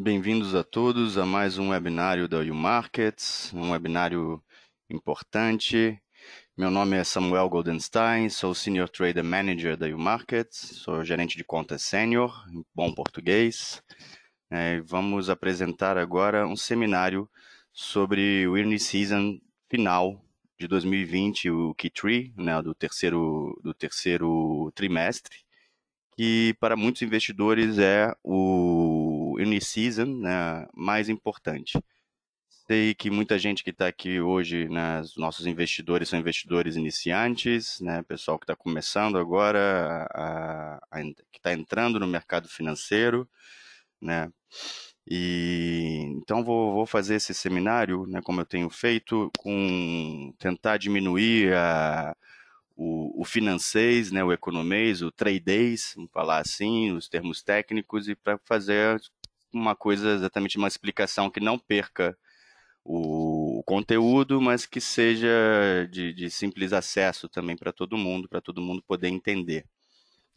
Bem-vindos a todos a mais um webinário da Markets, um webinário importante. Meu nome é Samuel Goldenstein, sou Senior Trader Manager da Markets, sou gerente de contas sênior, em bom português. É, vamos apresentar agora um seminário sobre o Earning Season final de 2020, o Key né, do, terceiro, do terceiro trimestre, que para muitos investidores é o Uniseason né, mais importante. Sei que muita gente que está aqui hoje, né, nossos investidores são investidores iniciantes, né, pessoal que está começando agora, a, a, que está entrando no mercado financeiro, né, e então vou, vou fazer esse seminário, né, como eu tenho feito, com tentar diminuir a, o, o financeiro, né, o economês, o tradez, vamos falar assim, os termos técnicos, e para fazer uma coisa, exatamente uma explicação que não perca o conteúdo, mas que seja de, de simples acesso também para todo mundo, para todo mundo poder entender.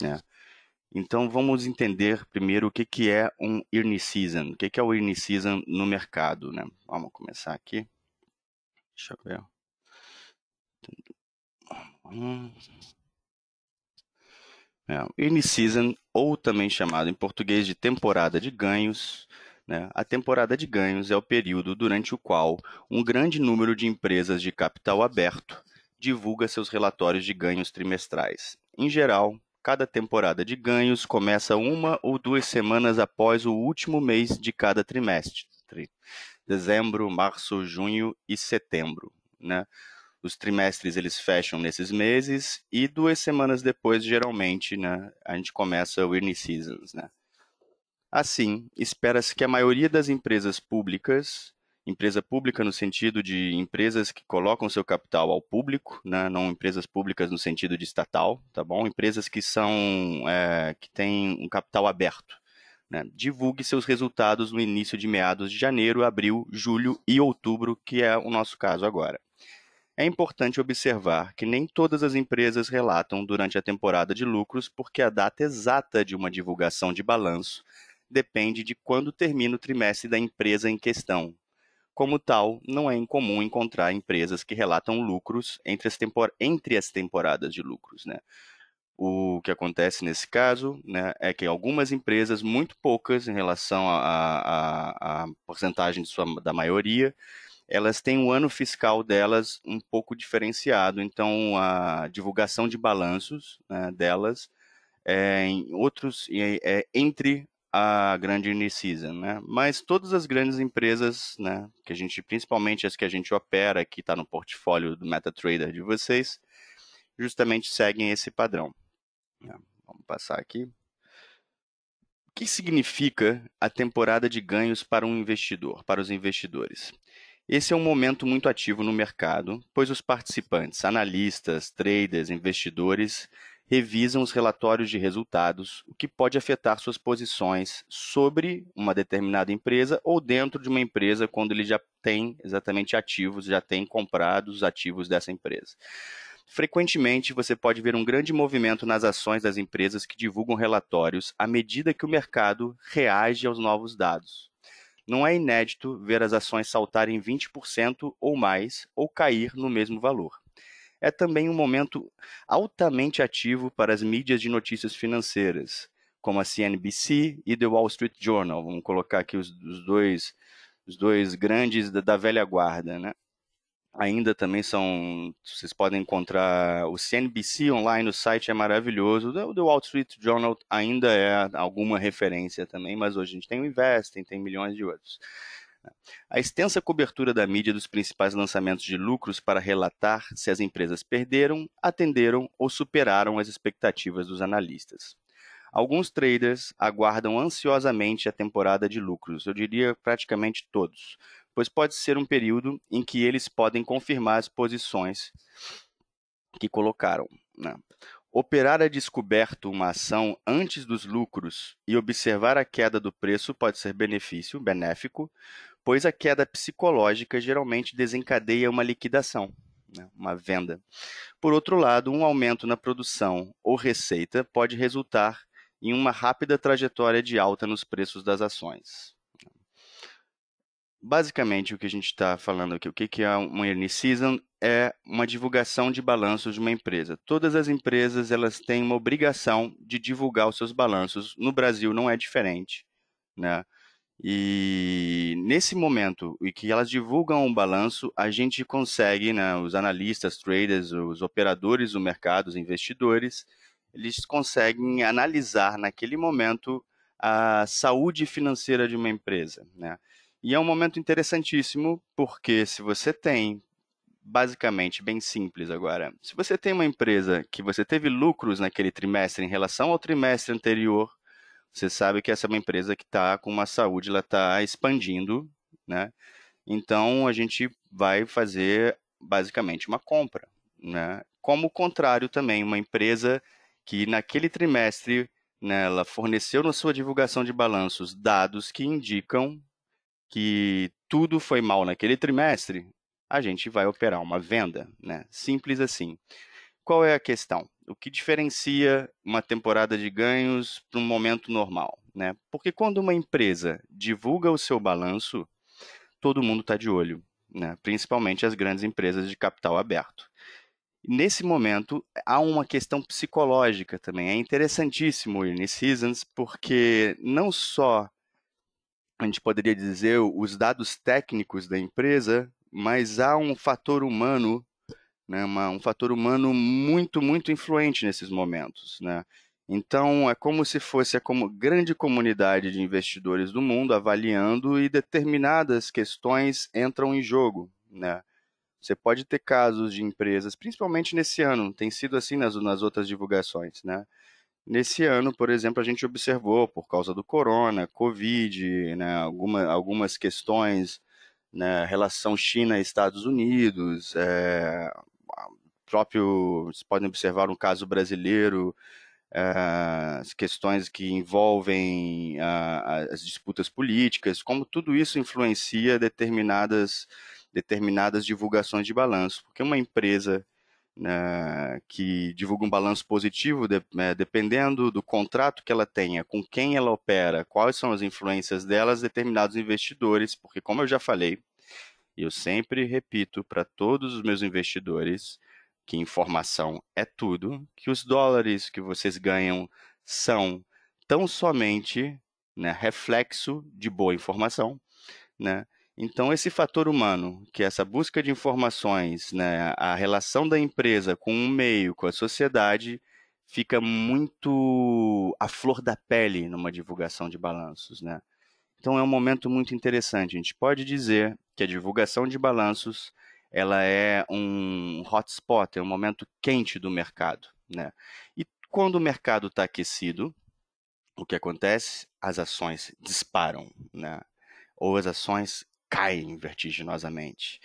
Né? Então vamos entender primeiro o que, que é um early season, o que, que é o early season no mercado. Né? Vamos começar aqui. Deixa eu ver. Hum. É, In-season, ou também chamado em português de temporada de ganhos, né? a temporada de ganhos é o período durante o qual um grande número de empresas de capital aberto divulga seus relatórios de ganhos trimestrais. Em geral, cada temporada de ganhos começa uma ou duas semanas após o último mês de cada trimestre dezembro, março, junho e setembro. Né? os trimestres eles fecham nesses meses e duas semanas depois, geralmente, né, a gente começa o earning seasons, né? Assim, espera-se que a maioria das empresas públicas, empresa pública no sentido de empresas que colocam seu capital ao público, né, não empresas públicas no sentido de estatal, tá bom? Empresas que são é, que têm um capital aberto. Né? Divulgue seus resultados no início de meados de janeiro, abril, julho e outubro, que é o nosso caso agora. É importante observar que nem todas as empresas relatam durante a temporada de lucros, porque a data exata de uma divulgação de balanço depende de quando termina o trimestre da empresa em questão. Como tal, não é incomum encontrar empresas que relatam lucros entre as, tempor entre as temporadas de lucros. Né? O que acontece nesse caso né, é que algumas empresas, muito poucas em relação à porcentagem sua, da maioria, elas têm o um ano fiscal delas um pouco diferenciado. Então, a divulgação de balanços né, delas é, em outros é, é, entre a grande Uniseason, né? Mas todas as grandes empresas, né, que a gente, principalmente as que a gente opera, que está no portfólio do MetaTrader de vocês, justamente seguem esse padrão. Né, vamos passar aqui. O que significa a temporada de ganhos para um investidor, para os investidores? Esse é um momento muito ativo no mercado, pois os participantes, analistas, traders, investidores, revisam os relatórios de resultados, o que pode afetar suas posições sobre uma determinada empresa ou dentro de uma empresa quando ele já tem exatamente ativos, já tem comprado os ativos dessa empresa. Frequentemente, você pode ver um grande movimento nas ações das empresas que divulgam relatórios à medida que o mercado reage aos novos dados não é inédito ver as ações saltarem 20% ou mais ou cair no mesmo valor. É também um momento altamente ativo para as mídias de notícias financeiras, como a CNBC e The Wall Street Journal. Vamos colocar aqui os, os dois os dois grandes da, da velha guarda, né? ainda também são. Vocês podem encontrar o CNBC online, o site é maravilhoso. O The Wall Street Journal ainda é alguma referência também, mas hoje a gente tem o Investing, tem milhões de outros. A extensa cobertura da mídia dos principais lançamentos de lucros para relatar se as empresas perderam, atenderam ou superaram as expectativas dos analistas. Alguns traders aguardam ansiosamente a temporada de lucros, eu diria praticamente todos, pois pode ser um período em que eles podem confirmar as posições que colocaram. Né? Operar a descoberto uma ação antes dos lucros e observar a queda do preço pode ser benefício, benéfico, pois a queda psicológica geralmente desencadeia uma liquidação, né, uma venda. Por outro lado, um aumento na produção ou receita pode resultar em uma rápida trajetória de alta nos preços das ações. Basicamente, o que a gente está falando aqui, o que é uma early season, é uma divulgação de balanços de uma empresa. Todas as empresas elas têm uma obrigação de divulgar os seus balanços. No Brasil não é diferente, né? E nesse momento em que elas divulgam um balanço, a gente consegue, né, os analistas, traders, os operadores do mercado, os investidores, eles conseguem analisar naquele momento a saúde financeira de uma empresa, né? E é um momento interessantíssimo, porque se você tem, basicamente, bem simples agora, se você tem uma empresa que você teve lucros naquele trimestre em relação ao trimestre anterior, você sabe que essa é uma empresa que está com uma saúde, ela está expandindo, né? Então a gente vai fazer basicamente uma compra, né? Como o contrário também, uma empresa que naquele trimestre né, ela forneceu na sua divulgação de balanços dados que indicam que tudo foi mal naquele trimestre, a gente vai operar uma venda, né? Simples assim. Qual é a questão? O que diferencia uma temporada de ganhos para um momento normal, né? Porque quando uma empresa divulga o seu balanço, todo mundo está de olho, né? Principalmente as grandes empresas de capital aberto. Nesse momento, há uma questão psicológica também. É interessantíssimo o Earnings Seasons, porque não só a gente poderia dizer, os dados técnicos da empresa, mas há um fator humano, né, uma, um fator humano muito, muito influente nesses momentos. Né? Então, é como se fosse a como, grande comunidade de investidores do mundo avaliando e determinadas questões entram em jogo. Né? Você pode ter casos de empresas, principalmente nesse ano, tem sido assim nas, nas outras divulgações, né? Nesse ano, por exemplo, a gente observou, por causa do corona, Covid, né, alguma, algumas questões, né, relação China-Estados Unidos, é, próprio, vocês podem observar um caso brasileiro, é, as questões que envolvem a, as disputas políticas, como tudo isso influencia determinadas, determinadas divulgações de balanço. Porque uma empresa né, que divulga um balanço positivo, de, né, dependendo do contrato que ela tenha, com quem ela opera, quais são as influências delas, determinados investidores, porque, como eu já falei, eu sempre repito para todos os meus investidores que informação é tudo, que os dólares que vocês ganham são tão somente né, reflexo de boa informação, né? Então, esse fator humano, que é essa busca de informações, né, a relação da empresa com o meio, com a sociedade, fica muito à flor da pele numa divulgação de balanços. Né? Então, é um momento muito interessante. A gente pode dizer que a divulgação de balanços ela é um hotspot, é um momento quente do mercado. Né? E quando o mercado está aquecido, o que acontece? As ações disparam, né? ou as ações caem vertiginosamente.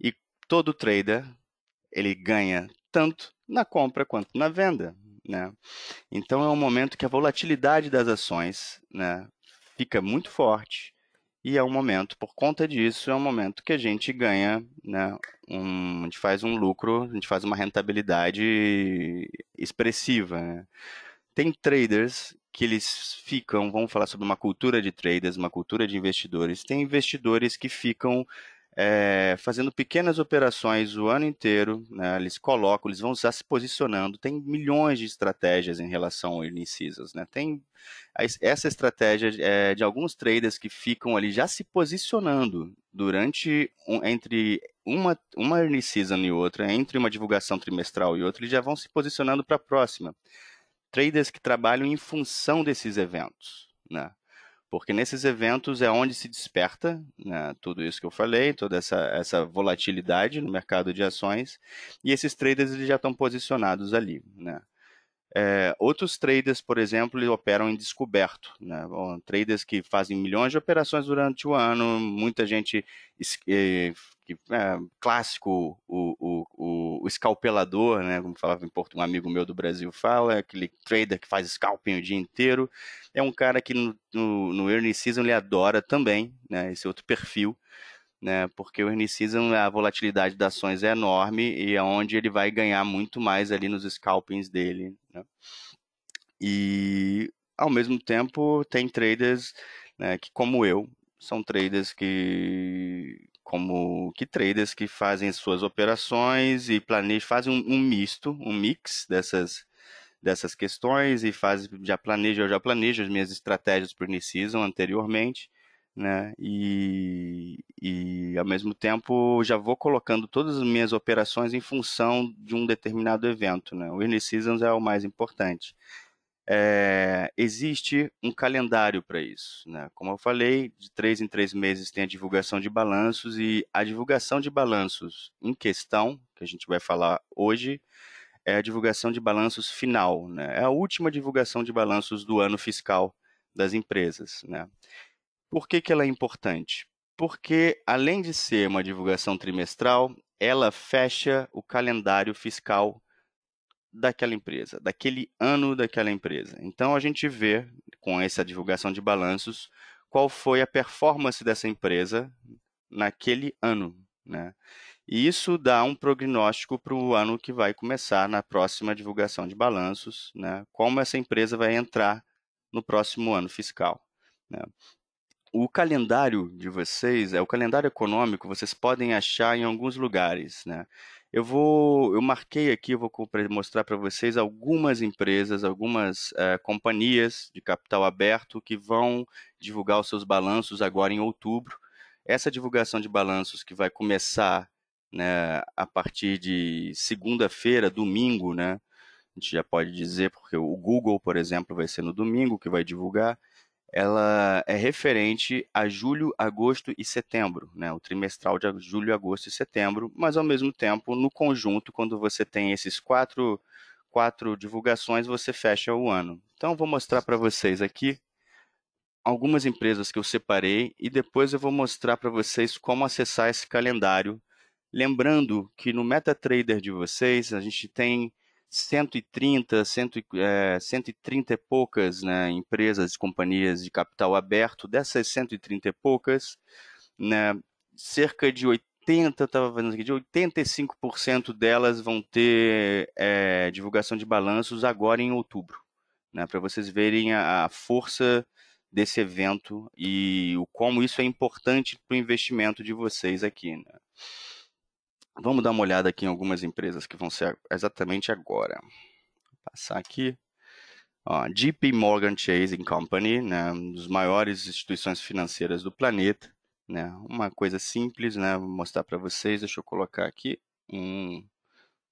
E todo trader, ele ganha tanto na compra quanto na venda. Né? Então é um momento que a volatilidade das ações né, fica muito forte e é um momento, por conta disso, é um momento que a gente ganha, né, um, a gente faz um lucro, a gente faz uma rentabilidade expressiva. Né? Tem traders que eles ficam, vamos falar sobre uma cultura de traders, uma cultura de investidores. Tem investidores que ficam é, fazendo pequenas operações o ano inteiro, né? eles colocam, eles vão já se posicionando, tem milhões de estratégias em relação ao earning seasons, né? tem essa estratégia é, de alguns traders que ficam ali já se posicionando durante, um, entre uma, uma earning season e outra, entre uma divulgação trimestral e outra, eles já vão se posicionando para a próxima traders que trabalham em função desses eventos, né? Porque nesses eventos é onde se desperta né, tudo isso que eu falei, toda essa, essa volatilidade no mercado de ações, e esses traders eles já estão posicionados ali. Né? É, outros traders, por exemplo, operam em descoberto. Né? Bom, traders que fazem milhões de operações durante o ano, muita gente eh, que é, clássico, o, o, o, o escalpelador, né? Como falava em Porto um amigo meu do Brasil fala, é aquele trader que faz scalping o dia inteiro. É um cara que no, no, no early season ele adora também, né? Esse outro perfil. Né, porque o early season, a volatilidade das ações é enorme e é onde ele vai ganhar muito mais ali nos scalpings dele. Né? E ao mesmo tempo tem traders né, que, como eu, são traders que como que traders que fazem suas operações e planejam, fazem um, um, misto, um mix dessas, dessas questões e faz, já planejo, eu já planejo as minhas estratégias para o anteriormente, né? E, e ao mesmo tempo já vou colocando todas as minhas operações em função de um determinado evento, né? O Early Seasons é o mais importante. É, existe um calendário para isso. Né? Como eu falei, de três em três meses tem a divulgação de balanços, e a divulgação de balanços em questão, que a gente vai falar hoje, é a divulgação de balanços final. Né? É a última divulgação de balanços do ano fiscal das empresas. Né? Por que, que ela é importante? Porque, além de ser uma divulgação trimestral, ela fecha o calendário fiscal daquela empresa, daquele ano daquela empresa. Então a gente vê com essa divulgação de balanços qual foi a performance dessa empresa naquele ano, né? E isso dá um prognóstico para o ano que vai começar na próxima divulgação de balanços, né? Como essa empresa vai entrar no próximo ano fiscal. Né? O calendário de vocês, é o calendário econômico, vocês podem achar em alguns lugares, né? Eu vou, eu marquei aqui, eu vou mostrar para vocês algumas empresas, algumas eh, companhias de capital aberto que vão divulgar os seus balanços agora em outubro. Essa divulgação de balanços que vai começar né, a partir de segunda-feira, domingo, né? A gente já pode dizer, porque o Google, por exemplo, vai ser no domingo que vai divulgar ela é referente a julho, agosto e setembro, né? O trimestral de julho, agosto e setembro, mas ao mesmo tempo, no conjunto, quando você tem esses quatro, quatro divulgações, você fecha o ano. Então, vou mostrar para vocês aqui algumas empresas que eu separei e depois eu vou mostrar para vocês como acessar esse calendário. Lembrando que no MetaTrader de vocês, a gente tem 130, cento, é, 130 eh, e poucas né, empresas e companhias de capital aberto, dessas 130 e poucas, né, cerca de 80, estava vendo aqui, de 85% delas vão ter é, divulgação de balanços agora em outubro, né, para vocês verem a, a força desse evento e o como isso é importante para o investimento de vocês aqui. Né. Vamos dar uma olhada aqui em algumas empresas que vão ser exatamente agora. Vou passar aqui. Ó, JP Morgan Chase Company, né, uma das maiores instituições financeiras do planeta. Né, uma coisa simples, né, vou mostrar para vocês. Deixa eu colocar aqui um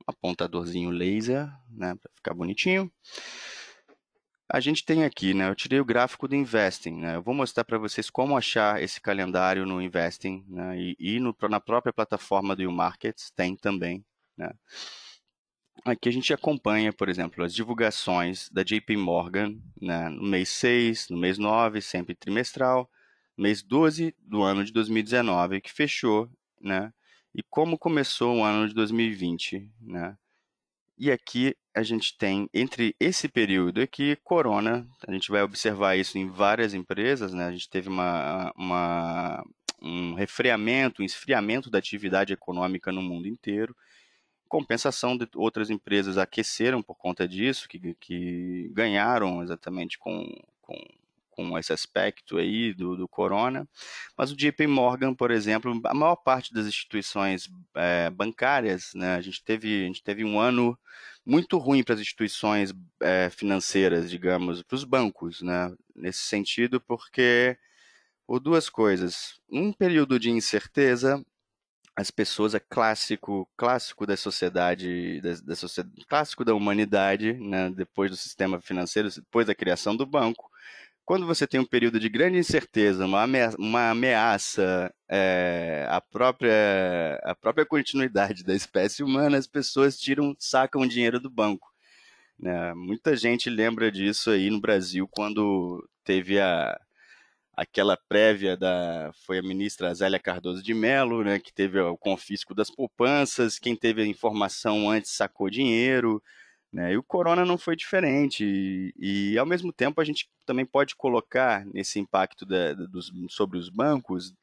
apontadorzinho laser né, para ficar bonitinho. A gente tem aqui, né? Eu tirei o gráfico do Investing, né? Eu vou mostrar para vocês como achar esse calendário no Investing, né? E, e no, na própria plataforma do YouMarkets tem também, né? Aqui a gente acompanha, por exemplo, as divulgações da JP Morgan né, no mês 6, no mês 9, sempre trimestral, mês 12 do ano de 2019, que fechou, né? E como começou o ano de 2020, né? E aqui a gente tem, entre esse período aqui, corona, a gente vai observar isso em várias empresas, né? A gente teve uma, uma um refreamento, um esfriamento da atividade econômica no mundo inteiro. Compensação de outras empresas aqueceram por conta disso, que, que ganharam exatamente com, com com esse aspecto aí do, do corona, mas o JP Morgan, por exemplo, a maior parte das instituições é, bancárias, né, a, gente teve, a gente teve um ano muito ruim para as instituições é, financeiras, digamos, para os bancos, né, nesse sentido, porque por duas coisas. Um período de incerteza, as pessoas é clássico, clássico da sociedade, da, da sociedade clássico da humanidade, né? depois do sistema financeiro, depois da criação do banco, quando você tem um período de grande incerteza, uma ameaça, é, à, própria, à própria continuidade da espécie humana, as pessoas tiram, sacam dinheiro do banco. Né? Muita gente lembra disso aí no Brasil quando teve a, aquela prévia da foi a ministra Zélia Cardoso de Mello, né, que teve o confisco das poupanças, quem teve a informação antes sacou dinheiro. Né? E o corona não foi diferente. E, e, ao mesmo tempo, a gente também pode colocar nesse impacto da, dos, sobre os bancos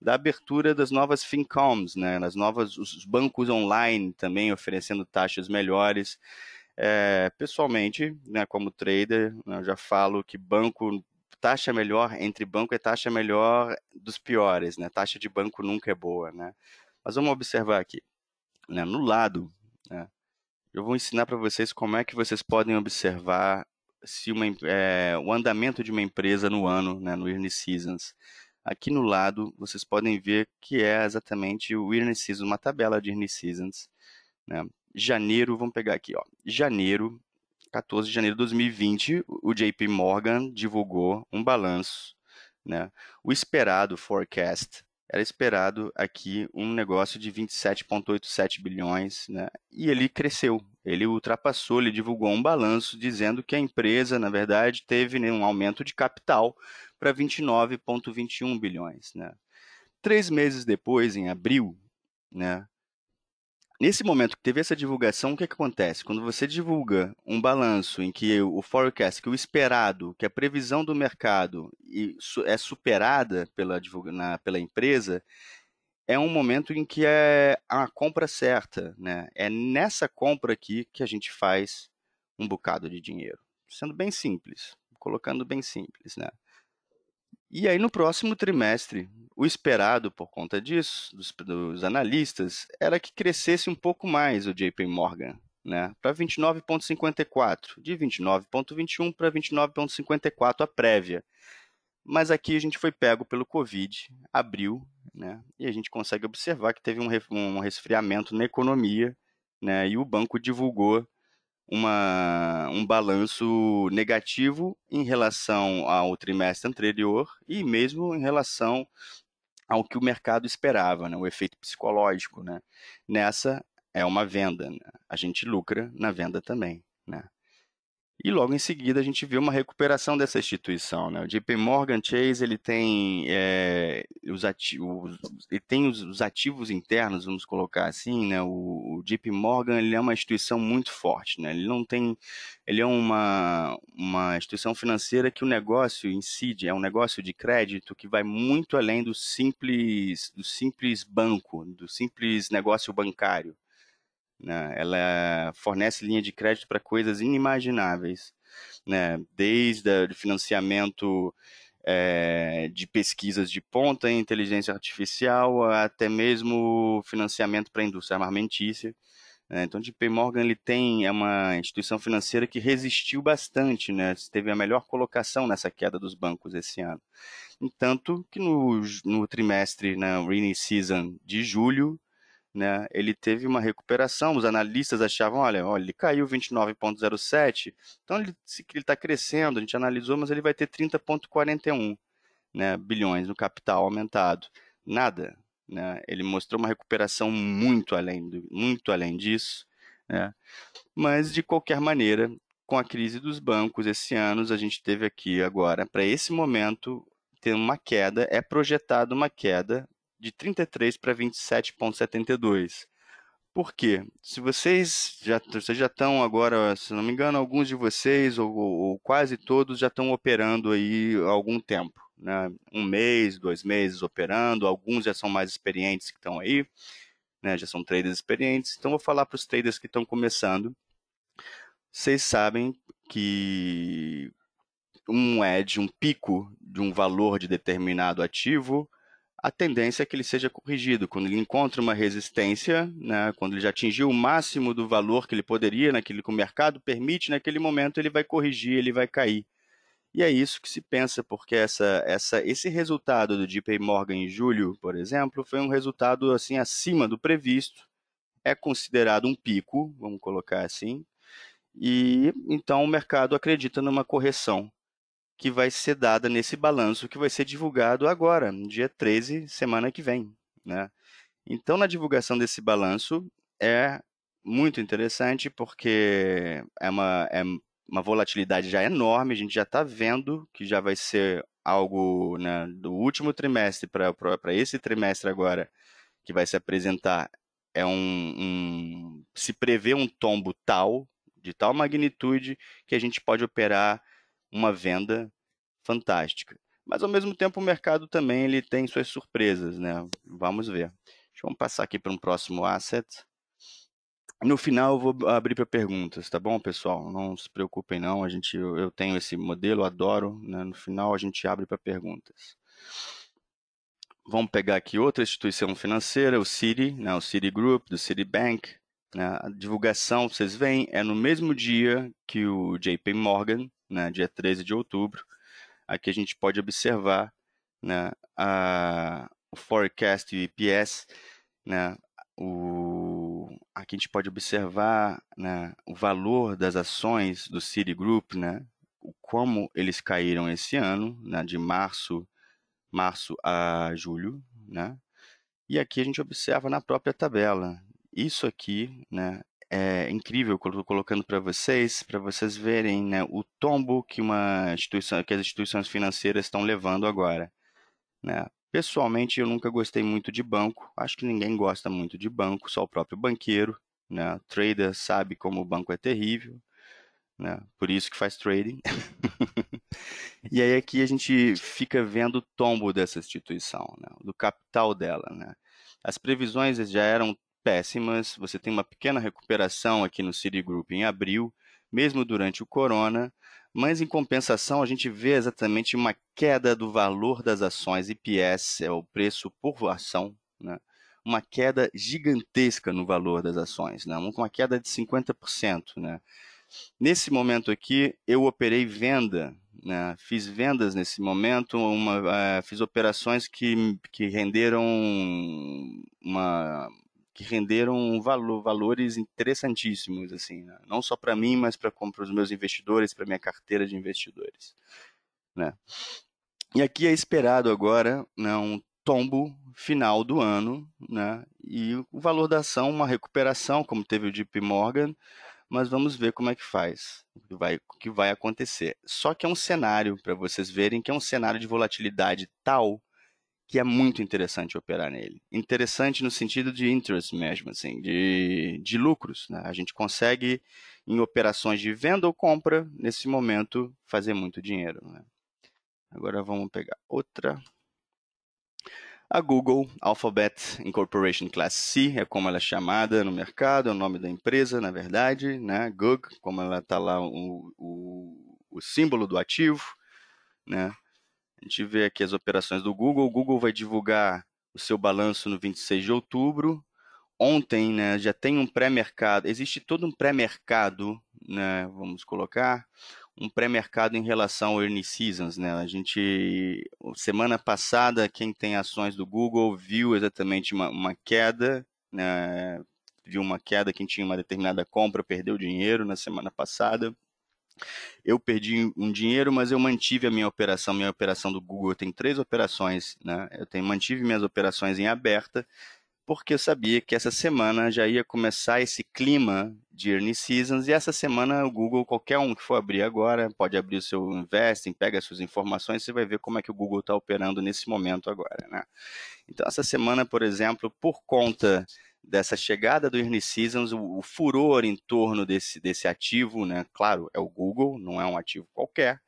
da abertura das novas fincoms, né? Nas novas os bancos online também oferecendo taxas melhores. É, pessoalmente, né, como trader, eu já falo que banco taxa melhor entre banco é taxa melhor dos piores, né? Taxa de banco nunca é boa, né? Mas vamos observar aqui, né? No lado né, eu vou ensinar para vocês como é que vocês podem observar se uma, é, o andamento de uma empresa no ano, né, no Early Seasons. Aqui no lado, vocês podem ver que é exatamente o Early Seasons, uma tabela de Early Seasons. Né? Janeiro, vamos pegar aqui, ó. janeiro, 14 de janeiro de 2020, o JP Morgan divulgou um balanço. Né? O esperado forecast era esperado aqui um negócio de 27,87 bilhões, né? E ele cresceu, ele ultrapassou, ele divulgou um balanço dizendo que a empresa, na verdade, teve né, um aumento de capital para 29,21 bilhões, né? Três meses depois, em abril, né? Nesse momento que teve essa divulgação, o que, é que acontece? Quando você divulga um balanço em que o forecast, que o esperado, que a previsão do mercado é superada pela, na, pela empresa, é um momento em que é a compra certa, né? É nessa compra aqui que a gente faz um bocado de dinheiro. Sendo bem simples, colocando bem simples, né? E aí, no próximo trimestre, o esperado por conta disso, dos, dos analistas, era que crescesse um pouco mais o JP Morgan, né, para 29,54, de 29,21 para 29,54 a prévia. Mas aqui a gente foi pego pelo Covid, abriu, né, e a gente consegue observar que teve um, um resfriamento na economia, né, e o banco divulgou uma, um balanço negativo em relação ao trimestre anterior e mesmo em relação ao que o mercado esperava, né? o efeito psicológico. Né? Nessa é uma venda, né? a gente lucra na venda também. Né? E logo em seguida a gente vê uma recuperação dessa instituição. Né? O JP Morgan Chase ele tem, é, os, ativos, ele tem os, os, ativos internos, vamos colocar assim. Né? O, o JP Morgan ele é uma instituição muito forte. Né? Ele não tem. Ele é uma, uma instituição financeira que o negócio incide, é um negócio de crédito que vai muito além do simples, do simples banco, do simples negócio bancário. Né? Ela fornece linha de crédito para coisas inimagináveis, né? desde o financiamento é, de pesquisas de ponta em inteligência artificial, até mesmo financiamento para a indústria armamentícia. Né? Então, o JP Morgan ele tem, é uma instituição financeira que resistiu bastante, né? teve a melhor colocação nessa queda dos bancos esse ano. Entanto, que no, no trimestre, na né, rainy season de julho, né? Ele teve uma recuperação, os analistas achavam, olha, olha ele caiu 29,07, então ele está crescendo, a gente analisou, mas ele vai ter 30,41 né, bilhões no capital aumentado. Nada, né? Ele mostrou uma recuperação muito além, do, muito além disso, né? Mas, de qualquer maneira, com a crise dos bancos esse ano, a gente teve aqui agora, para esse momento, ter uma queda, é projetada uma queda de 33 para 27,72. Por quê? Se vocês já, vocês já estão agora, se não me engano, alguns de vocês, ou, ou quase todos, já estão operando aí há algum tempo. Né? Um mês, dois meses operando, alguns já são mais experientes que estão aí, né? já são traders experientes. Então, vou falar para os traders que estão começando. Vocês sabem que um edge, um pico de um valor de determinado ativo, a tendência é que ele seja corrigido. Quando ele encontra uma resistência, né, quando ele já atingiu o máximo do valor que ele poderia, naquilo que o mercado permite, naquele momento ele vai corrigir, ele vai cair. E é isso que se pensa, porque essa, essa, esse resultado do JP Morgan em julho, por exemplo, foi um resultado assim acima do previsto. É considerado um pico, vamos colocar assim. E então o mercado acredita numa correção que vai ser dada nesse balanço que vai ser divulgado agora, dia 13, semana que vem. Né? Então, na divulgação desse balanço é muito interessante porque é uma, é uma volatilidade já enorme, a gente já está vendo que já vai ser algo né, do último trimestre para esse trimestre agora que vai se apresentar é um, um se prevê um tombo tal de tal magnitude que a gente pode operar uma venda fantástica. Mas ao mesmo tempo o mercado também ele tem suas surpresas, né? Vamos ver. Vamos passar aqui para um próximo asset. No final eu vou abrir para perguntas, tá bom, pessoal? Não se preocupem não, a gente eu tenho esse modelo, adoro, né? No final a gente abre para perguntas. Vamos pegar aqui outra instituição financeira, o Citi, né? o Citigroup, do Citibank. Né? A divulgação, vocês veem, é no mesmo dia que o JP Morgan, né, dia 13 de outubro. Aqui a gente pode observar né, a, o forecast e o IPS, né, o, aqui a gente pode observar né, o valor das ações do Citigroup, né, como eles caíram esse ano, né, de março, março a julho, né, e aqui a gente observa na própria tabela. Isso aqui né, é, incrível que eu estou colocando para vocês, para vocês verem né, o tombo que, uma instituição, que as instituições financeiras estão levando agora. Né? Pessoalmente, eu nunca gostei muito de banco, acho que ninguém gosta muito de banco, só o próprio banqueiro. Né? O trader sabe como o banco é terrível, né? Por isso que faz trading. e aí aqui a gente fica vendo o tombo dessa instituição, né? do capital dela, né? As previsões já eram péssimas, você tem uma pequena recuperação aqui no Citigroup em abril, mesmo durante o corona, mas em compensação a gente vê exatamente uma queda do valor das ações IPS, é o preço por ação, né? uma queda gigantesca no valor das ações, né? uma queda de 50%. Né? Nesse momento aqui, eu operei venda, né? fiz vendas nesse momento, uma, uh, fiz operações que, que renderam uma, que renderam valores interessantíssimos, assim, né? não só para mim, mas para os meus investidores, para minha carteira de investidores, né? E aqui é esperado agora né, um tombo final do ano, né? E o valor da ação, uma recuperação, como teve o JP Morgan, mas vamos ver como é que faz, o que vai, o que vai acontecer. Só que é um cenário para vocês verem que é um cenário de volatilidade tal que é muito interessante operar nele. Interessante no sentido de interest mesmo, assim, de, de lucros. Né? A gente consegue, em operações de venda ou compra, nesse momento, fazer muito dinheiro. Né? Agora vamos pegar outra. A Google Alphabet Incorporation Class C é como ela é chamada no mercado, é o nome da empresa, na verdade, né? Google, como ela está lá o, o, o símbolo do ativo, né? A gente vê aqui as operações do Google. O Google vai divulgar o seu balanço no 26 de outubro. Ontem, né, já tem um pré-mercado, existe todo um pré-mercado, né, vamos colocar, um pré-mercado em relação ao Earning Seasons, né? A gente, semana passada, quem tem ações do Google viu exatamente uma, uma queda, né? viu uma queda, quem tinha uma determinada compra perdeu dinheiro na semana passada eu perdi um dinheiro, mas eu mantive a minha operação, minha operação do Google tem três operações, né? Eu tenho, mantive minhas operações em aberta, porque eu sabia que essa semana já ia começar esse clima de early seasons e essa semana o Google, qualquer um que for abrir agora, pode abrir o seu investing, pega as suas informações, você vai ver como é que o Google está operando nesse momento agora, né? Então essa semana, por exemplo, por conta dessa chegada do Early Seasons, o, o, furor em torno desse, desse ativo, né? Claro, é o Google, não é um ativo qualquer,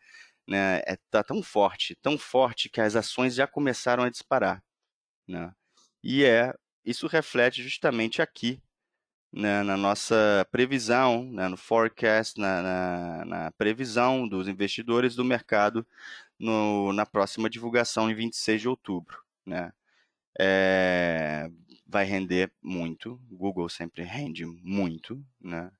né? É, tá tão forte, tão forte que as ações já começaram a disparar, né? E é isso reflete justamente aqui né, na nossa previsão, né, no forecast, na, na, na, previsão dos investidores do mercado no, na próxima divulgação em 26 de outubro. Né. É, vai render muito. Google sempre rende muito, né?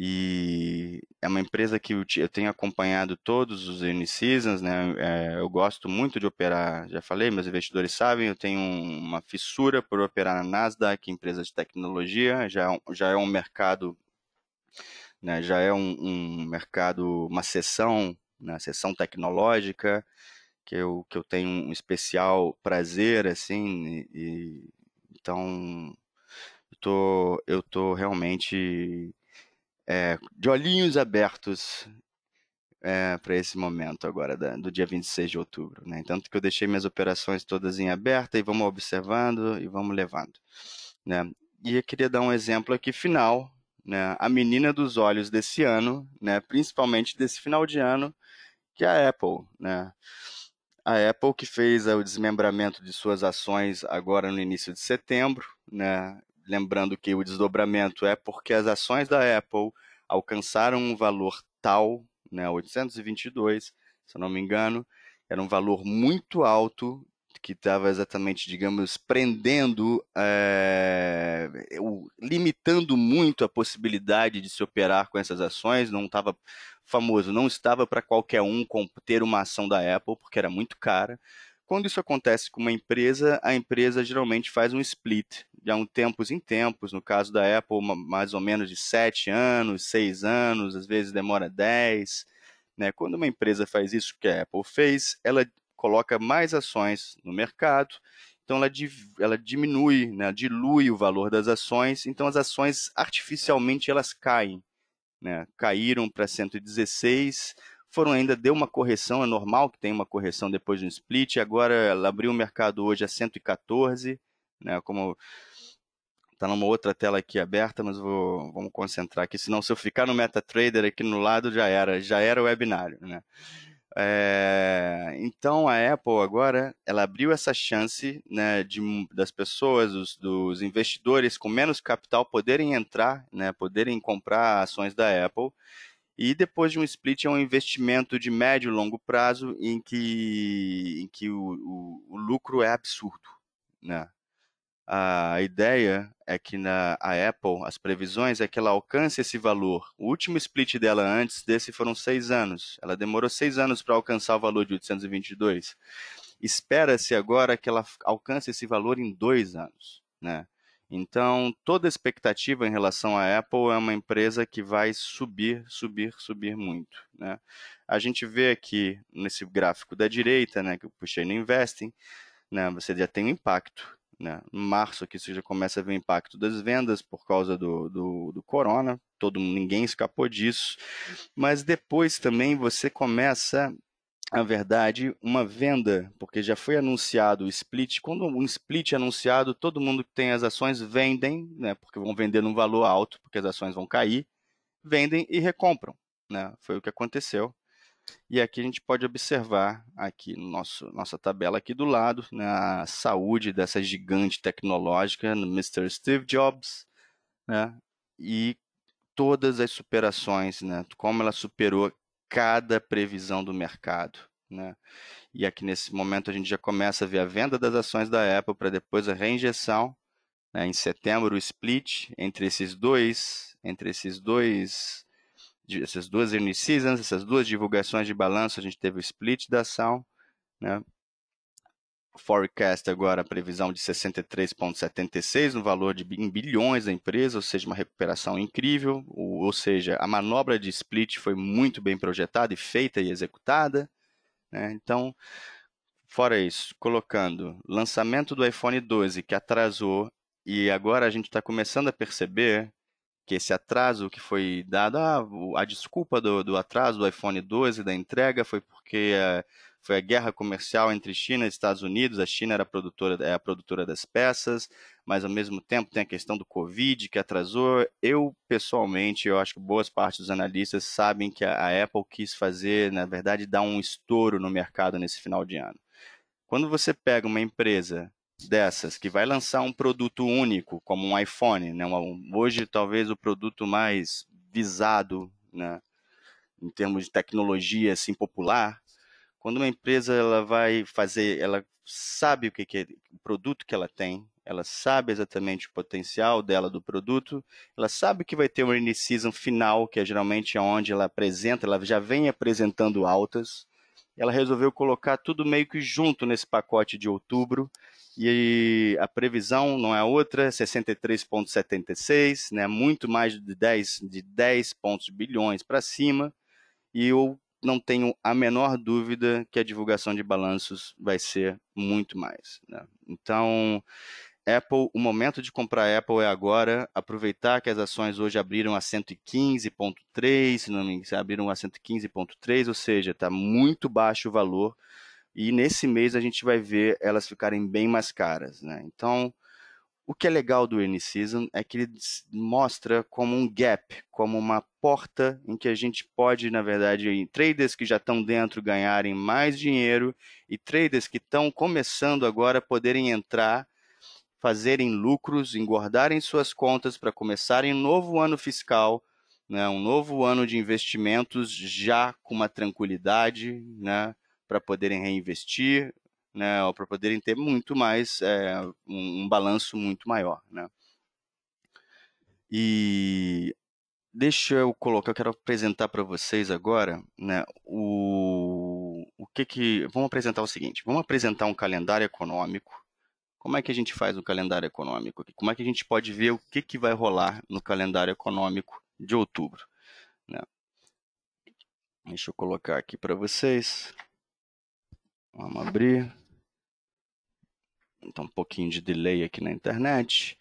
E é uma empresa que eu tenho acompanhado todos os early seasons, né? É, eu gosto muito de operar, já falei, meus investidores sabem, eu tenho uma fissura por operar na Nasdaq, empresa de tecnologia, já, é já é um mercado, né? Já é um, um mercado, uma seção, né? seção tecnológica, que eu, que eu tenho um especial prazer, assim, e então, eu tô, eu tô realmente é, de olhinhos abertos é, eh, para esse momento agora, da, do dia 26 de outubro. Né? Tanto que eu deixei minhas operações todas em aberta e vamos observando e vamos levando. Né? E eu queria dar um exemplo aqui final. Né? A menina dos olhos desse ano, né? principalmente desse final de ano, que é a Apple. Né? a Apple, que fez eh, o desmembramento de suas ações agora no início de setembro, né? lembrando que o desdobramento é porque as ações da Apple alcançaram um valor tal, né? 822, se eu não me engano, era um valor muito alto que estava exatamente, digamos, prendendo, é, limitando muito a possibilidade de se operar com essas ações, não estava famoso, não estava para qualquer um ter uma ação da Apple, porque era muito cara. Quando isso acontece com uma empresa, a empresa geralmente faz um split, de um tempos em tempos. No caso da Apple, mais ou menos de 7 anos, 6 anos, às vezes demora 10. Né? Quando uma empresa faz isso que a Apple fez, ela coloca mais ações no mercado, então ela, ela diminui, né? dilui o valor das ações, então as ações artificialmente elas caem né, caíram para 116, foram ainda, deu uma correção, é normal que tenha uma correção depois de um split, agora ela abriu o mercado hoje a 114, né, como está numa outra tela aqui aberta, mas vou, vamos concentrar aqui, senão se eu ficar no MetaTrader aqui no lado já era, já era o webinário, né. É, então a Apple agora ela abriu essa chance né, de, das pessoas, dos, dos, investidores com menos capital poderem entrar, né, poderem comprar ações da Apple. E depois de um split é um investimento de médio e longo prazo em que, em que o, o, o lucro é absurdo. Né? A ideia é que na a Apple, as previsões é que ela alcance esse valor. O último split dela antes desse foram seis anos. Ela demorou seis anos para alcançar o valor de 822. Espera-se agora que ela alcance esse valor em dois anos, né? Então, toda expectativa em relação à Apple é uma empresa que vai subir, subir, subir muito. Né? A gente vê aqui nesse gráfico da direita, né, que eu puxei no Investing, né, você já tem um impacto né? Em março aqui você já começa a ver o impacto das vendas por causa do, do, do corona, todo ninguém escapou disso. Mas depois também você começa na verdade, uma venda, porque já foi anunciado o split. Quando um split é anunciado, todo mundo que tem as ações vendem, né, porque vão vender num valor alto, porque as ações vão cair, vendem e recompram. Né? Foi o que aconteceu. E aqui a gente pode observar aqui no nosso nossa tabela aqui do lado, né, a saúde dessa gigante tecnológica, no Mr. Steve Jobs, né, e todas as superações, né, como ela superou cada previsão do mercado. Né? E aqui nesse momento a gente já começa a ver a venda das ações da Apple para depois a reinjeção né, em setembro o split entre esses dois entre esses dois essas duas earning seasons, né? essas duas divulgações de balanço, a gente teve o split da ação, né? Forecast agora, previsão de 63,76 no valor de em bilhões da empresa, ou seja, uma recuperação incrível. Ou, ou seja, a manobra de split foi muito bem projetada e feita e executada. Né? Então, fora isso, colocando lançamento do iPhone 12 que atrasou e agora a gente está começando a perceber que esse atraso que foi dado, ah, a desculpa do, do, atraso do iPhone 12 da entrega foi porque eh, foi a guerra comercial entre China e Estados Unidos, a China era a produtora, é a produtora das peças, mas ao mesmo tempo tem a questão do Covid que atrasou. Eu, pessoalmente, eu acho que boas partes dos analistas sabem que a, a Apple quis fazer, na verdade, dar um estouro no mercado nesse final de ano. Quando você pega uma empresa dessas, que vai lançar um produto único, como um iPhone, né? hoje talvez o produto mais visado, né? em termos de tecnologia assim popular, quando uma empresa ela vai fazer, ela sabe o que, é o produto que ela tem, ela sabe exatamente o potencial dela do produto, ela sabe que vai ter um earnings season final, que é geralmente onde ela apresenta, ela já vem apresentando altas, ela resolveu colocar tudo meio que junto nesse pacote de outubro e a previsão não é outra, 63,76, né, muito mais de 10, de 10 pontos bilhões para cima, e eu não tenho a menor dúvida que a divulgação de balanços vai ser muito mais. Né? Então, Apple, o momento de comprar Apple é agora, aproveitar que as ações hoje abriram a 115,3, se não me engano, abriram a 115,3, ou seja, está muito baixo o valor, e nesse mês a gente vai ver elas ficarem bem mais caras, né? Então, o que é legal do Earning Season é que ele mostra como um gap, como uma porta em que a gente pode, na verdade, traders que já estão dentro ganharem mais dinheiro e traders que estão começando agora poderem entrar, fazerem lucros, engordarem suas contas para começarem um novo ano fiscal, né, um novo ano de investimentos já com uma tranquilidade, né? para poderem reinvestir, né, para poderem ter muito mais, é, um, um balanço muito maior. Né. E deixa eu colocar, eu quero apresentar para vocês agora né, o, o que que. Vamos apresentar o seguinte: vamos apresentar um calendário econômico. Como é que a gente faz o calendário econômico? Como é que a gente pode ver o que, que vai rolar no calendário econômico de outubro? Né? Deixa eu colocar aqui para vocês. Vamos abrir. Então, um pouquinho de delay aqui na internet.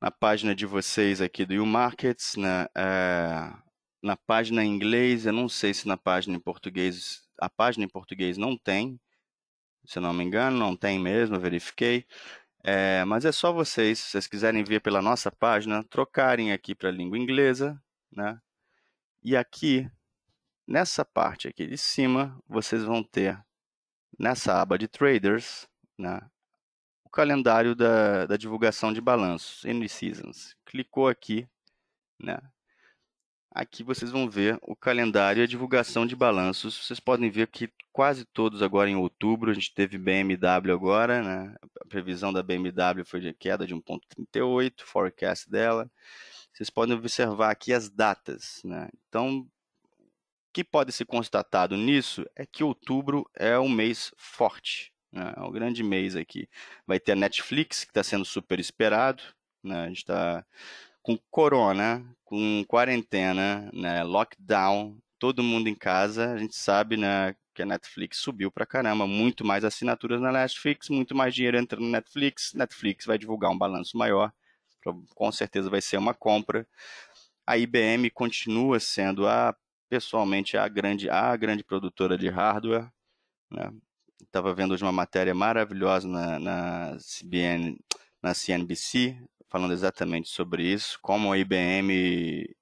Na página de vocês aqui do YouMarkets, na, né, é, na página em inglês, eu não sei se na página em português, a página em português não tem, se não me engano, não tem mesmo, verifiquei. É, mas é só vocês, se vocês quiserem vir pela nossa página, trocarem aqui para a língua inglesa, né? E aqui, nessa parte aqui de cima, vocês vão ter nessa aba de traders, né, o calendário da, da divulgação de balanços, end seasons. Clicou aqui, né, aqui vocês vão ver o calendário e a divulgação de balanços. Vocês podem ver que quase todos agora em outubro, a gente teve BMW agora, né? A previsão da BMW foi de queda de 1.38, forecast dela. Vocês podem observar aqui as datas, né? Então, que pode ser constatado nisso é que outubro é um mês forte, né? é um grande mês aqui. Vai ter a Netflix, que está sendo super esperado, né? a gente está com corona, com quarentena, né? lockdown, todo mundo em casa, a gente sabe né, que a Netflix subiu pra caramba, muito mais assinaturas na Netflix, muito mais dinheiro entra na Netflix, Netflix vai divulgar um balanço maior, com certeza vai ser uma compra. A IBM continua sendo a pessoalmente a grande, a grande produtora de hardware. Estava né. vendo hoje uma matéria maravilhosa na, na, CBN, na CNBC, falando exatamente sobre isso, como a IBM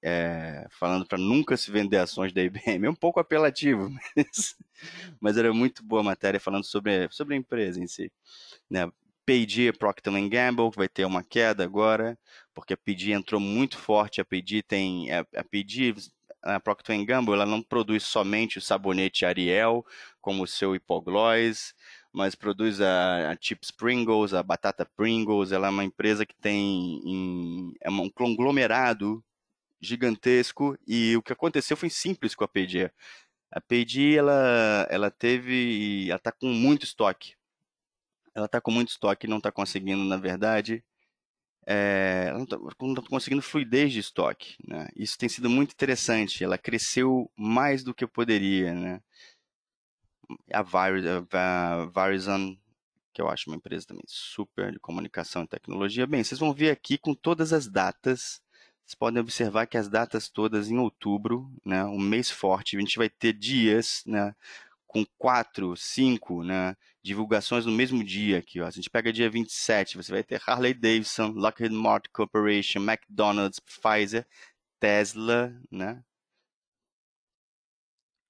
é, eh, falando para nunca se vender ações da IBM. É um pouco apelativo, mas, mas era muito boa matéria falando sobre, sobre a empresa em si. Né? P&G, Procter Gamble, que vai ter uma queda agora, porque a P&G entrou muito forte, a P&G tem, a P&G a Procter Gamble ela não produz somente o sabonete Ariel, como o seu hipoglós, mas produz a, a chips Pringles, a batata Pringles. Ela é uma empresa que tem em, é um conglomerado gigantesco e o que aconteceu foi simples com a P&G. A P&G ela, ela teve, ela está com muito estoque. Ela está com muito estoque, e não está conseguindo, na verdade, é, ela não está conseguindo fluidez de estoque. Né? Isso tem sido muito interessante. Ela cresceu mais do que poderia. Né? A, Verizon, que eu acho uma empresa também super de comunicação e tecnologia. Bem, vocês vão ver aqui com todas as datas. Vocês podem observar que as datas todas em outubro, né, um mês forte, a gente vai ter dias né, com quatro, cinco né, divulgações no mesmo dia aqui. Ó. A gente pega dia 27, você vai ter Harley Davidson, Lockheed Martin Corporation, McDonald's, Pfizer, Tesla, né?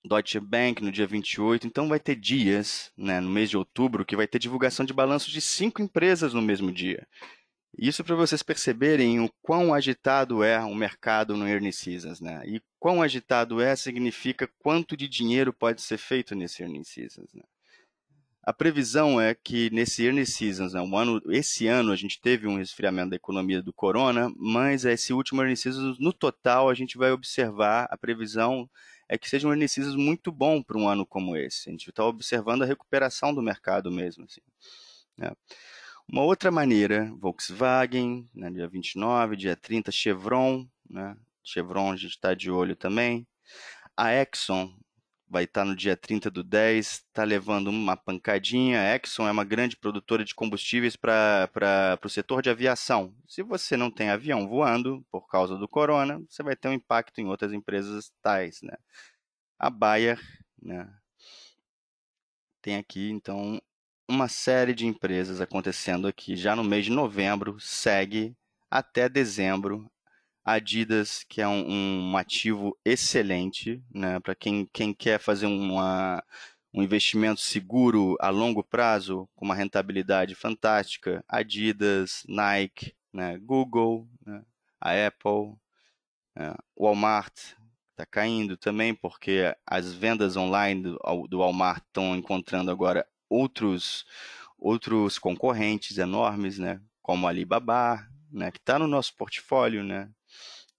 Deutsche Bank no dia 28. Então vai ter dias, né, no mês de outubro, que vai ter divulgação de balanços de cinco empresas no mesmo dia. Isso para vocês perceberem o quão agitado é o mercado no earning seasons, né? E quão agitado é significa quanto de dinheiro pode ser feito nesse earning seasons, né? A previsão é que nesse earning seasons, né, um ano, esse ano a gente teve um resfriamento da economia do corona, mas esse último earning seasons, no total, a gente vai observar, a previsão é que seja um earning seasons muito bom para um ano como esse. A gente está observando a recuperação do mercado mesmo, assim. Né? Uma outra maneira, Volkswagen, né, dia 29, dia 30, Chevron, né? Chevron a gente está de olho também. A Exxon vai estar tá no dia 30 do 10, está levando uma pancadinha. A Exxon é uma grande produtora de combustíveis para o setor de aviação. Se você não tem avião voando por causa do corona, você vai ter um impacto em outras empresas tais. Né? A Bayer, né? tem aqui então uma série de empresas acontecendo aqui já no mês de novembro, segue até dezembro. Adidas, que é um, um ativo excelente, né? Para quem, quem quer fazer uma, um investimento seguro a longo prazo, com uma rentabilidade fantástica, Adidas, Nike, né? Google, né? a Apple, né? Walmart, está caindo também, porque as vendas online do, do Walmart estão encontrando agora outros, outros concorrentes enormes, né? Como Alibaba, né? Que está no nosso portfólio, né?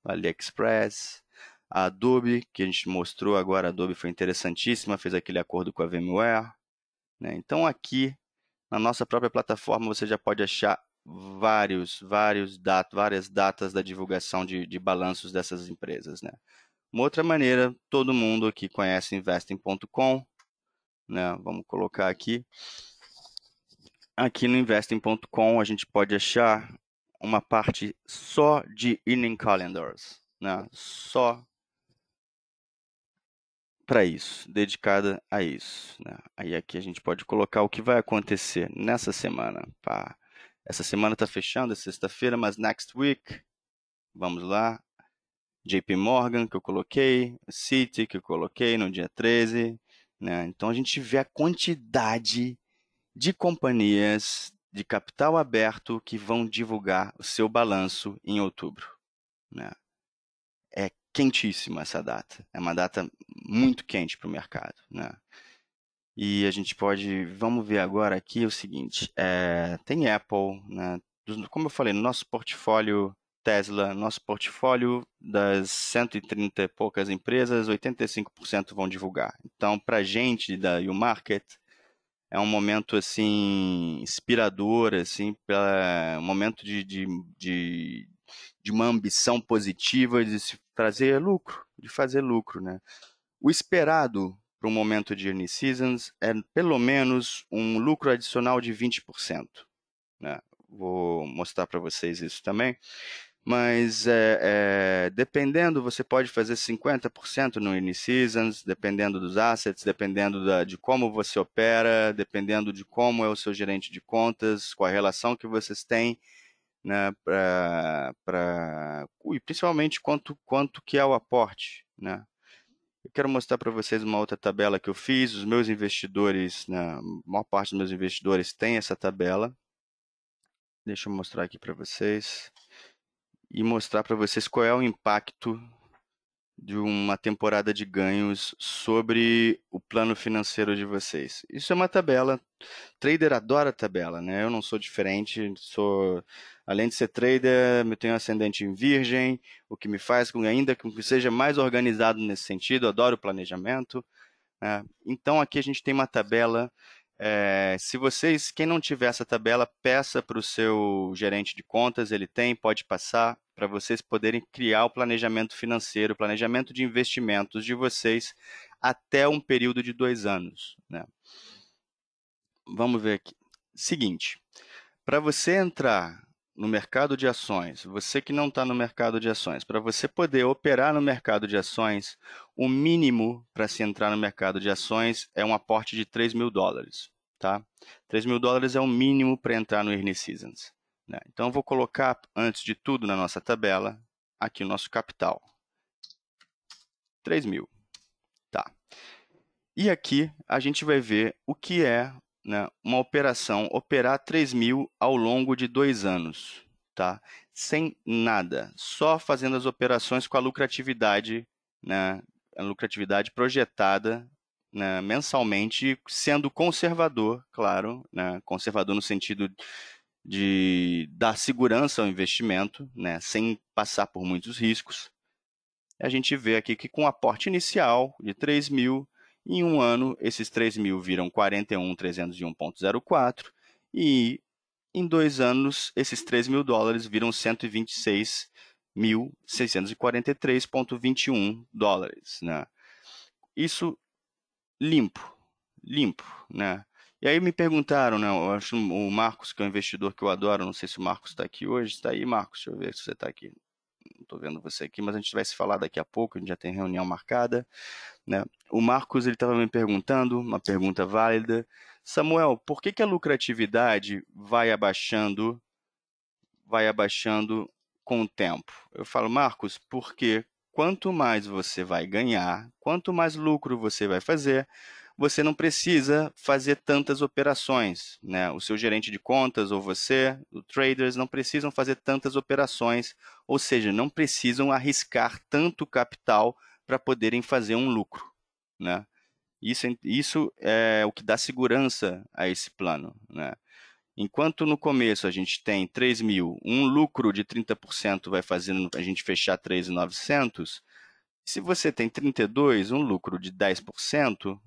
AliExpress, a Adobe, que a gente mostrou agora, a Adobe foi interessantíssima, fez aquele acordo com a VMware. Né? Então aqui, na nossa própria plataforma, você já pode achar vários, vários dat várias datas da divulgação de, de balanços dessas empresas. Né? Uma outra maneira, todo mundo aqui conhece investing.com, né? Vamos colocar aqui. Aqui no investing.com a gente pode achar uma parte só de earning calendars, né? Só para isso, dedicada a isso. Né? Aí aqui a gente pode colocar o que vai acontecer nessa semana. Pá. Essa semana está fechando, é sexta-feira, mas next week, vamos lá. JP Morgan que eu coloquei, City que eu coloquei no dia 13, né? Então a gente vê a quantidade de companhias de capital aberto que vão divulgar o seu balanço em outubro. Né? É quentíssima essa data. É uma data muito quente para o mercado. Né? E a gente pode. Vamos ver agora aqui o seguinte: é, tem Apple, né? como eu falei, no nosso portfólio Tesla, nosso portfólio das 130 e poucas empresas, 85% vão divulgar. Então, para a gente da Market, é um momento assim inspirador, assim, pra, é um momento de, de, de, de uma ambição positiva de se trazer lucro, de fazer lucro, né? O esperado para o momento de Early seasons é pelo menos um lucro adicional de 20%. Né? Vou mostrar para vocês isso também mas é, é, dependendo, você pode fazer 50% no in-seasons, dependendo dos assets, dependendo da, de como você opera, dependendo de como é o seu gerente de contas, qual a relação que vocês têm, né, pra, pra, e principalmente quanto, quanto que é o aporte. Né? Eu quero mostrar para vocês uma outra tabela que eu fiz, os meus investidores, né, a maior parte dos meus investidores tem essa tabela. Deixa eu mostrar aqui para vocês e mostrar para vocês qual é o impacto de uma temporada de ganhos sobre o plano financeiro de vocês. Isso é uma tabela. Trader adora tabela, né? Eu não sou diferente, sou além de ser trader, eu tenho ascendente em virgem, o que me faz com ainda que seja mais organizado nesse sentido, adoro planejamento. Né? Então aqui a gente tem uma tabela é, se vocês, quem não tiver essa tabela, peça para o seu gerente de contas, ele tem, pode passar, para vocês poderem criar o planejamento financeiro, o planejamento de investimentos de vocês até um período de dois anos. Né? Vamos ver aqui. Seguinte, para você entrar no mercado de ações, você que não está no mercado de ações, para você poder operar no mercado de ações, o mínimo para se entrar no mercado de ações é um aporte de 3 mil dólares. Tá? 3 mil dólares é o mínimo para entrar no Earning Seasons. Né? Então, eu vou colocar, antes de tudo, na nossa tabela, aqui o nosso capital. 3 mil. Tá. E aqui a gente vai ver o que é né, uma operação, operar 3 mil ao longo de dois anos, tá? Sem nada, só fazendo as operações com a lucratividade, né, a lucratividade projetada né, mensalmente, sendo conservador, claro, né, conservador no sentido de dar segurança ao investimento, né, sem passar por muitos riscos. A gente vê aqui que com aporte inicial de 3 mil, em um ano, esses 3 mil viram 41.301.04 e em dois anos, esses 3 mil dólares viram 126.643.21 dólares. Né? Isso limpo, limpo. Né? E aí me perguntaram, né, eu acho o Marcos, que é um investidor que eu adoro, não sei se o Marcos está aqui hoje, está aí, Marcos, deixa eu ver se você está aqui não estou vendo você aqui, mas a gente vai se falar daqui a pouco, a gente já tem reunião marcada. Né? O Marcos ele estava me perguntando, uma pergunta válida. Samuel, por que, que a lucratividade vai abaixando, vai abaixando com o tempo? Eu falo, Marcos, porque quanto mais você vai ganhar, quanto mais lucro você vai fazer, você não precisa fazer tantas operações. Né? O seu gerente de contas ou você, o traders, não precisam fazer tantas operações, ou seja, não precisam arriscar tanto capital para poderem fazer um lucro. Né? Isso, é, isso é o que dá segurança a esse plano. Né? Enquanto no começo a gente tem 3 mil, um lucro de 30% vai fazendo a gente fechar 3,900, se você tem 32, um lucro de 10%,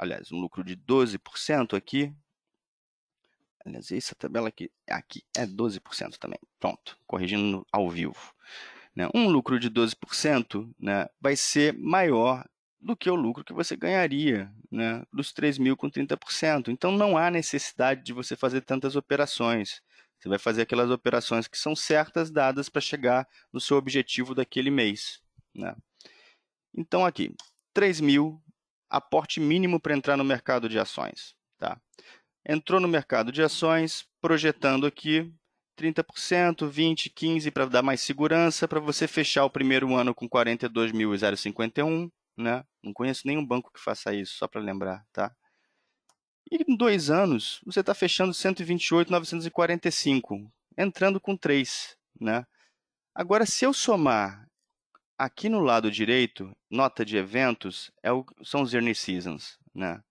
aliás, um lucro de 12% aqui. Aliás, essa tabela aqui, aqui é 12% também. Pronto, corrigindo ao vivo. Né? Um lucro de 12% né, vai ser maior do que o lucro que você ganharia né, dos 3 mil com 30%. Então, não há necessidade de você fazer tantas operações. Você vai fazer aquelas operações que são certas, dadas para chegar no seu objetivo daquele mês. Né? Então, aqui, 3 mil aporte mínimo para entrar no mercado de ações. Tá? Entrou no mercado de ações, projetando aqui 30%, 20%, 15% para dar mais segurança, para você fechar o primeiro ano com 42.051. Né? Não conheço nenhum banco que faça isso, só para lembrar. Tá? E em dois anos, você está fechando 128.945, entrando com 3. Né? Agora, se eu somar aqui no lado direito, nota de eventos, é o, são os Earning seasons, né?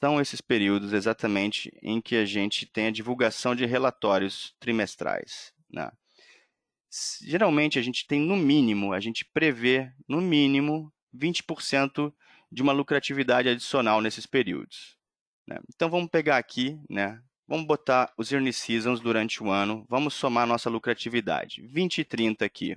São esses períodos exatamente em que a gente tem a divulgação de relatórios trimestrais, né? Geralmente a gente tem no mínimo, a gente prevê no mínimo 20% de uma lucratividade adicional nesses períodos. Né? Então vamos pegar aqui, né? Vamos botar os Earning seasons durante o ano, vamos somar nossa lucratividade. 20 e 30 aqui,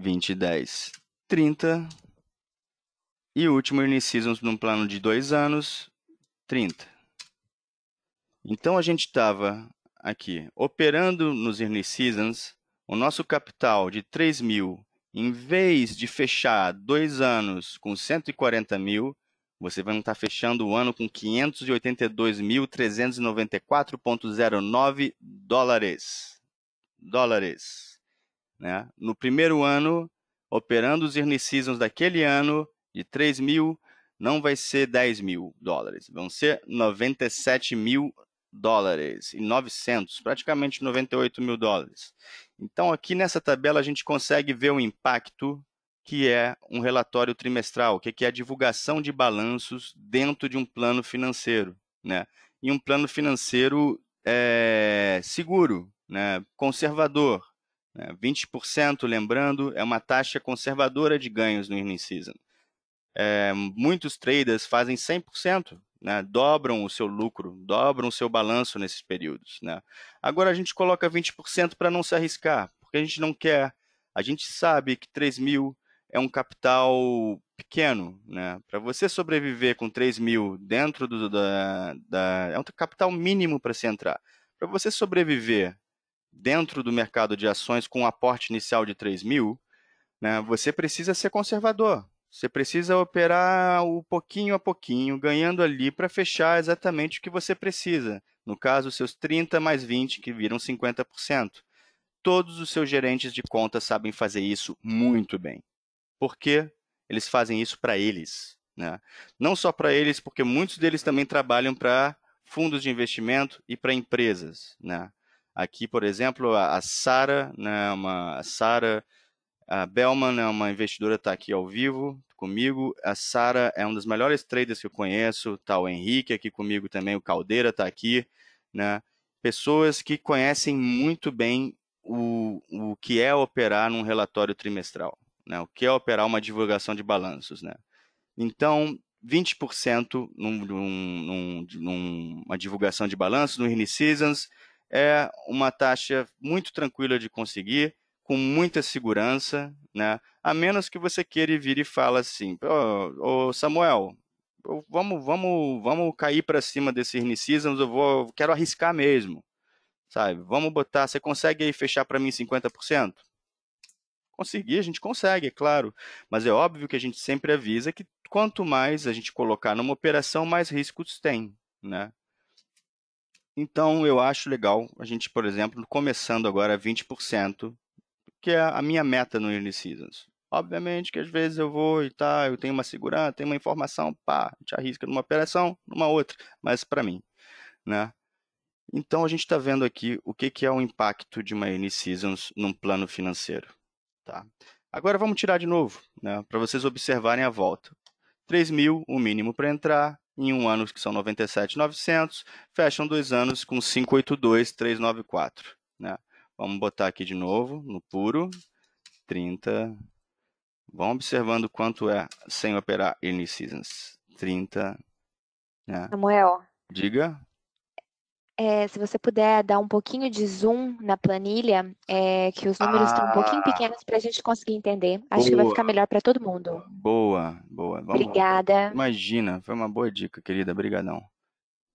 20 10, 30. E o último Earning Seasons num plano de dois anos, 30. Então a gente estava aqui operando nos Earning Seasons, o nosso capital de 3 mil, em vez de fechar dois anos com 140 mil, você vai estar fechando o ano com 582.394,09 dólares. Dólares. Né? No primeiro ano, operando os early seasons daquele ano, de 3 mil, não vai ser 10 mil dólares, vão ser 97 mil dólares e 900, praticamente 98 mil dólares. Então, aqui nessa tabela, a gente consegue ver o impacto que é um relatório trimestral, que é a divulgação de balanços dentro de um plano financeiro, né? E um plano financeiro é, seguro, né? conservador, 20%, né? lembrando, é uma taxa conservadora de ganhos no earning season. É, muitos traders fazem 100%, né? dobram o seu lucro, dobram o seu balanço nesses períodos. Né? Agora a gente coloca 20% para não se arriscar, porque a gente não quer. A gente sabe que 3 mil é um capital pequeno. Né? Para você sobreviver com 3 mil dentro do, da, da. É um capital mínimo para se entrar. Para você sobreviver dentro do mercado de ações com um aporte inicial de 3 mil, né, você precisa ser conservador. Você precisa operar o pouquinho a pouquinho, ganhando ali para fechar exatamente o que você precisa. No caso, seus 30 mais 20, que viram 50%. Todos os seus gerentes de conta sabem fazer isso muito bem. Porque eles fazem isso para eles. Né? Não só para eles, porque muitos deles também trabalham para fundos de investimento e para empresas. Né? Aqui, por exemplo, a Sara, né, uma, a Sara Bellman, né, uma investidora, está aqui ao vivo comigo. A Sara é um dos melhores traders que eu conheço, tá o Henrique aqui comigo também, o Caldeira está aqui, né? Pessoas que conhecem muito bem o, o que é operar num relatório trimestral, né? O que é operar uma divulgação de balanços, né? Então, 20% num, num, num, numa divulgação de balanços no Early Seasons, é uma taxa muito tranquila de conseguir, com muita segurança, né? A menos que você queira vir e fala assim, ô oh, oh Samuel, vamos, vamos, vamos cair para cima desse early seasons, eu vou, quero arriscar mesmo, sabe? Vamos botar, você consegue aí fechar para mim 50%? Conseguir, a gente consegue, é claro, mas é óbvio que a gente sempre avisa que quanto mais a gente colocar numa operação, mais riscos tem, né? Então, eu acho legal a gente, por exemplo, começando agora 20%, que é a minha meta no Uniseasons. Obviamente que às vezes eu vou e tá, eu tenho uma segurança, tenho uma informação, pá, te arrisca numa operação, numa outra, mas para mim, né? Então a gente está vendo aqui o que, que é o impacto de uma n num plano financeiro. Tá? Agora vamos tirar de novo, né, para vocês observarem a volta. 3 mil, o mínimo para entrar, em um ano que são 97,900, fecham dois anos com 582,394. Né? Vamos botar aqui de novo, no puro, 30. Vão observando quanto é sem operar any seasons. 30. Né? Samuel. Diga é, se você puder dar um pouquinho de zoom na planilha, é, que os números estão ah, um pouquinho ah. pequenos para a gente conseguir entender. Acho que vai ficar melhor para todo mundo. Boa, boa. Vamos Obrigada. Lá. Imagina, foi uma boa dica, querida. Obrigadão.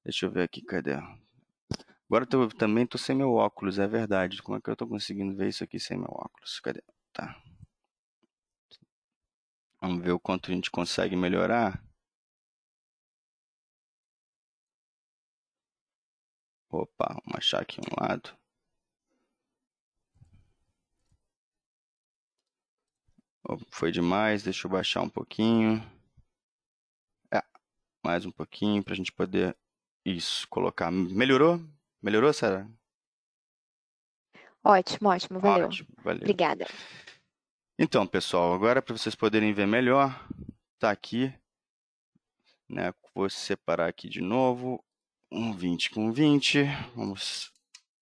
Deixa eu ver aqui, cadê? Agora eu também tô sem meu óculos, é verdade. Como é que eu estou conseguindo ver isso aqui sem meu óculos? Cadê? Tá. Vamos ver o quanto a gente consegue melhorar. Opa, vamos achar aqui um lado. Foi demais, deixa eu baixar um pouquinho. É, mais um pouquinho para a gente poder isso, colocar. Melhorou? Melhorou, Sara? Ótimo, ótimo, valeu. ótimo, valeu. Obrigada. Então, pessoal, agora para vocês poderem ver melhor, tá aqui. Né? Vou separar aqui de novo. Um 20 com 20. Vamos.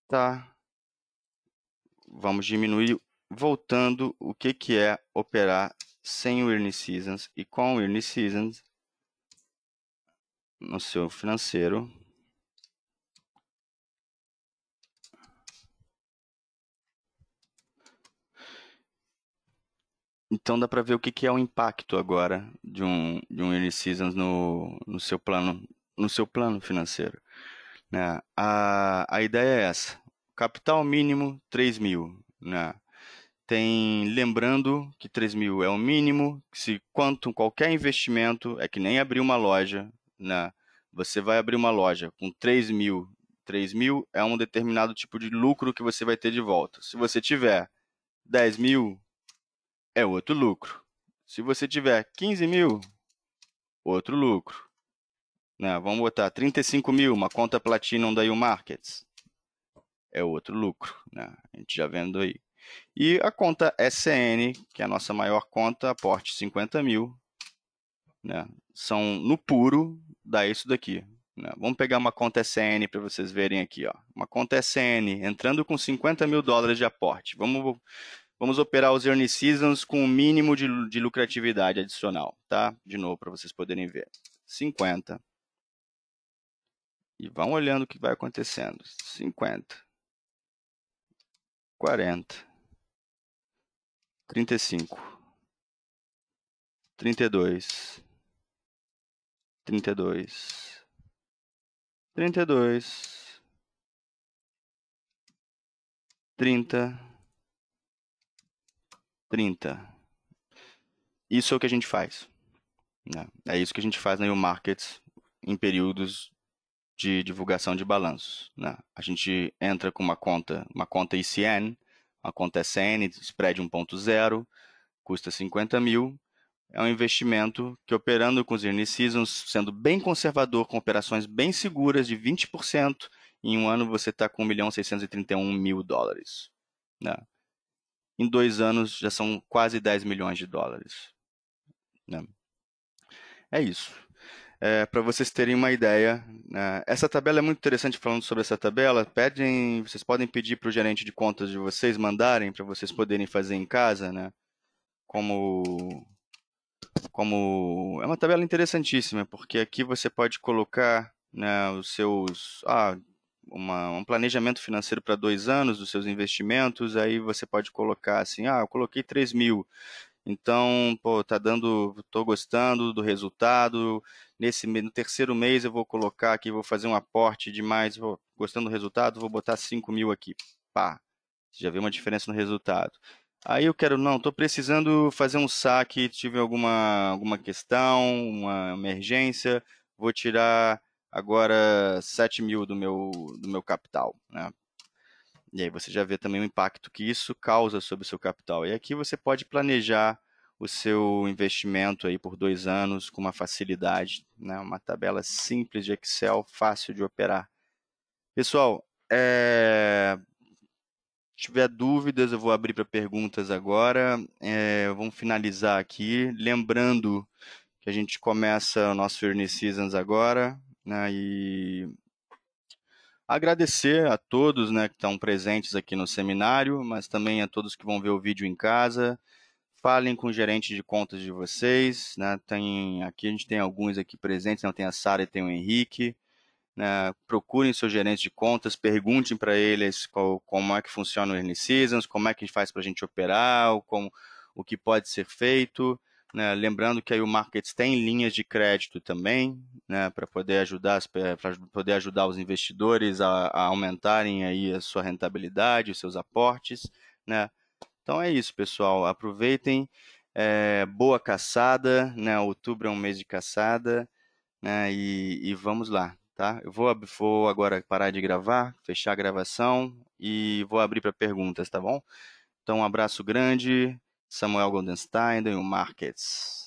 Tá. Vamos diminuir. Voltando, o que, que é operar sem o Earning Seasons e com o Earning Seasons no seu financeiro. Então dá para ver o que, que é o impacto agora de um, de um Early Seasons no, no seu plano no seu plano financeiro. Né? A, a ideia é essa: capital mínimo 3 mil. Né? Tem, lembrando que 3 mil é o mínimo, se quanto qualquer investimento é que nem abrir uma loja. Né? Você vai abrir uma loja com 3 mil. 3 mil é um determinado tipo de lucro que você vai ter de volta. Se você tiver 10 mil, é outro lucro. Se você tiver 15 mil, outro lucro. Né? Vamos botar 35 mil, uma conta Platinum da U-Markets. É outro lucro, né? a gente já vendo aí. E a conta SN, que é a nossa maior conta, aporte 50 mil. Né? São no puro, dá isso daqui. Né? Vamos pegar uma conta SN para vocês verem aqui. Ó. Uma conta SN entrando com 50 mil dólares de aporte. Vamos, vamos operar os early seasons com o um mínimo de, de lucratividade adicional. tá? De novo, para vocês poderem ver. 50 e vão olhando o que vai acontecendo. 50. 40. 35. 32. 32. 32. 30. 30. Isso é o que a gente faz. Né? É isso que a gente faz na U-Markets em períodos de divulgação de balanços. Né? A gente entra com uma conta, uma conta ICN, uma conta SN, spread 1.0, custa 50 mil. É um investimento que, operando com os early seasons, sendo bem conservador, com operações bem seguras de 20%, em um ano você está com 1 milhão 631 mil dólares. Né? Em dois anos já são quase 10 milhões de dólares. Né? É isso é, para vocês terem uma ideia. Né? Essa tabela é muito interessante falando sobre essa tabela. Pedem, vocês podem pedir para o gerente de contas de vocês mandarem para vocês poderem fazer em casa, né? Como como é uma tabela interessantíssima, porque aqui você pode colocar né, os seus ah, uma, um planejamento financeiro para dois anos dos seus investimentos, aí você pode colocar assim, ah, eu coloquei 3 mil, então, pô, tá dando, tô gostando do resultado, nesse no terceiro mês eu vou colocar aqui, vou fazer um aporte de mais, vou, gostando do resultado, vou botar 5 mil aqui. Pá, você já vê uma diferença no resultado. Aí eu quero, não, estou precisando fazer um saque, tive alguma, alguma questão, uma emergência, vou tirar agora 7 mil do meu, do meu capital. Né? E aí você já vê também o impacto que isso causa sobre o seu capital. E aqui você pode planejar o seu investimento aí por dois anos com uma facilidade, né? uma tabela simples de Excel, fácil de operar. Pessoal, é... se tiver dúvidas, eu vou abrir para perguntas agora. É... Vamos finalizar aqui. Lembrando que a gente começa o nosso Earning Seasons agora. Né? E agradecer a todos né, que estão presentes aqui no seminário, mas também a todos que vão ver o vídeo em casa falem com o gerente de contas de vocês, né? Tem aqui a gente tem alguns aqui presentes, não né? tem a Sara e tem o Henrique. Né? Procurem seu gerente de contas, perguntem para eles qual, como é que funciona o Early Seasons, como é que a gente faz para a gente operar, como, o que pode ser feito. Né? Lembrando que aí o Markets tem linhas de crédito também, né? para poder ajudar para poder ajudar os investidores a, a, aumentarem aí a sua rentabilidade, os seus aportes, né? Então é isso, pessoal. Aproveitem. É, boa caçada, né? Outubro é um mês de caçada, né? E, e vamos lá, tá? Eu vou, vou agora parar de gravar, fechar a gravação e vou abrir para perguntas, tá bom? Então, um abraço grande, Samuel Goldenstein, do Markets.